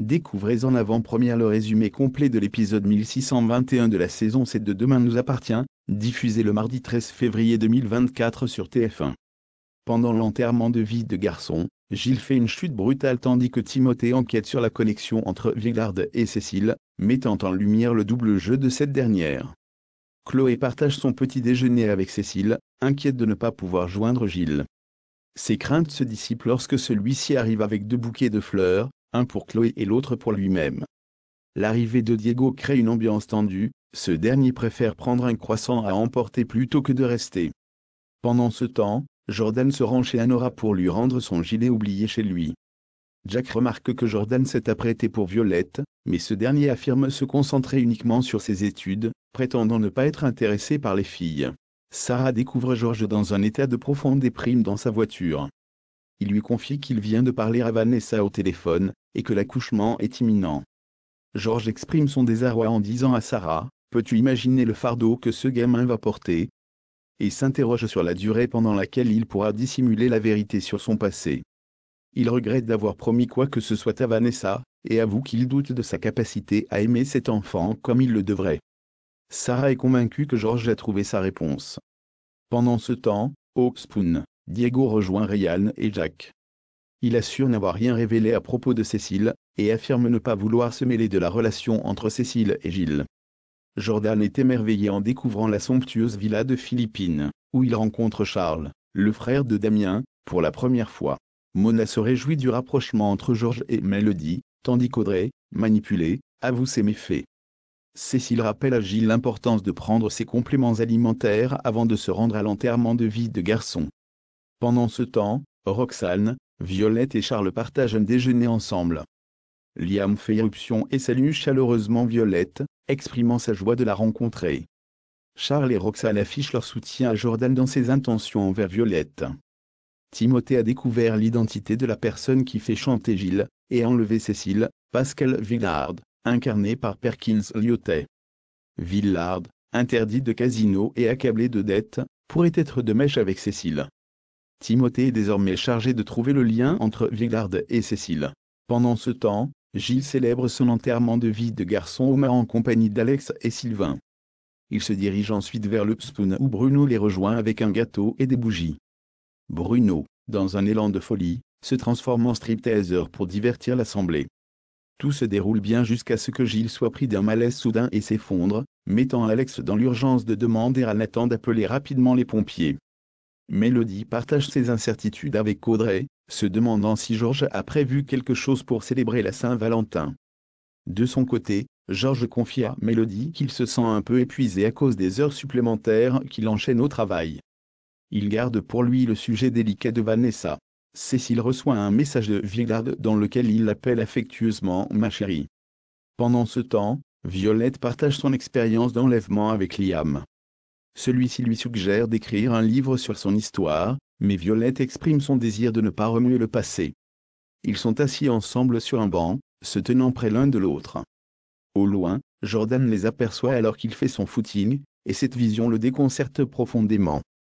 Découvrez en avant-première le résumé complet de l'épisode 1621 de la saison 7 de Demain nous appartient, diffusé le mardi 13 février 2024 sur TF1. Pendant l'enterrement de vie de garçon, Gilles fait une chute brutale tandis que Timothée enquête sur la connexion entre Villard et Cécile, mettant en lumière le double jeu de cette dernière. Chloé partage son petit déjeuner avec Cécile, inquiète de ne pas pouvoir joindre Gilles. Ses craintes se dissipent lorsque celui-ci arrive avec deux bouquets de fleurs, un pour Chloé et l'autre pour lui-même. L'arrivée de Diego crée une ambiance tendue, ce dernier préfère prendre un croissant à emporter plutôt que de rester. Pendant ce temps, Jordan se rend chez Anora pour lui rendre son gilet oublié chez lui. Jack remarque que Jordan s'est apprêté pour Violette, mais ce dernier affirme se concentrer uniquement sur ses études, prétendant ne pas être intéressé par les filles. Sarah découvre George dans un état de profonde déprime dans sa voiture. Il lui confie qu'il vient de parler à Vanessa au téléphone, et que l'accouchement est imminent. George exprime son désarroi en disant à Sarah, Peux-tu imaginer le fardeau que ce gamin va porter et s'interroge sur la durée pendant laquelle il pourra dissimuler la vérité sur son passé. Il regrette d'avoir promis quoi que ce soit à Vanessa, et avoue qu'il doute de sa capacité à aimer cet enfant comme il le devrait. Sarah est convaincue que George a trouvé sa réponse. Pendant ce temps, au Spoon, Diego rejoint Ryan et Jack. Il assure n'avoir rien révélé à propos de Cécile, et affirme ne pas vouloir se mêler de la relation entre Cécile et Gilles. Jordan est émerveillé en découvrant la somptueuse villa de Philippines, où il rencontre Charles, le frère de Damien, pour la première fois. Mona se réjouit du rapprochement entre Georges et Melody, tandis qu'Audrey, manipulée, avoue ses méfaits. Cécile rappelle à Gilles l'importance de prendre ses compléments alimentaires avant de se rendre à l'enterrement de vie de garçon. Pendant ce temps, Roxane, Violette et Charles partagent un déjeuner ensemble. Liam fait irruption et salue chaleureusement Violette, exprimant sa joie de la rencontrer. Charles et Roxane affichent leur soutien à Jordan dans ses intentions envers Violette. Timothée a découvert l'identité de la personne qui fait chanter Gilles, et a enlevé Cécile, Pascal Villard, incarné par Perkins Lyotet. Villard, interdit de casino et accablé de dettes, pourrait être de mèche avec Cécile. Timothée est désormais chargé de trouver le lien entre Villard et Cécile. Pendant ce temps, Gilles célèbre son enterrement de vie de garçon au en compagnie d'Alex et Sylvain. Il se dirige ensuite vers le Pspoon où Bruno les rejoint avec un gâteau et des bougies. Bruno, dans un élan de folie, se transforme en stripteaser pour divertir l'assemblée. Tout se déroule bien jusqu'à ce que Gilles soit pris d'un malaise soudain et s'effondre, mettant Alex dans l'urgence de demander à Nathan d'appeler rapidement les pompiers. Mélodie partage ses incertitudes avec Audrey, se demandant si Georges a prévu quelque chose pour célébrer la Saint-Valentin. De son côté, Georges confie à Mélodie qu'il se sent un peu épuisé à cause des heures supplémentaires qu'il enchaîne au travail. Il garde pour lui le sujet délicat de Vanessa. Cécile reçoit un message de Villard dans lequel il l'appelle affectueusement ma chérie. Pendant ce temps, Violette partage son expérience d'enlèvement avec Liam. Celui-ci lui suggère d'écrire un livre sur son histoire, mais Violette exprime son désir de ne pas remuer le passé. Ils sont assis ensemble sur un banc, se tenant près l'un de l'autre. Au loin, Jordan les aperçoit alors qu'il fait son footing, et cette vision le déconcerte profondément.